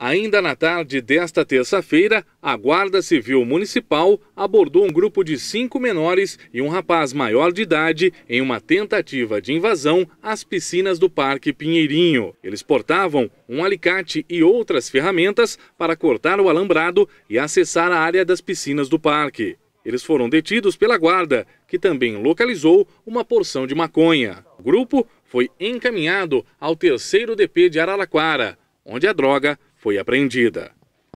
Ainda na tarde desta terça-feira, a Guarda Civil Municipal abordou um grupo de cinco menores e um rapaz maior de idade em uma tentativa de invasão às piscinas do Parque Pinheirinho. Eles portavam um alicate e outras ferramentas para cortar o alambrado e acessar a área das piscinas do parque. Eles foram detidos pela guarda, que também localizou uma porção de maconha. O grupo foi encaminhado ao terceiro DP de Araraquara, onde a droga foi apreendida.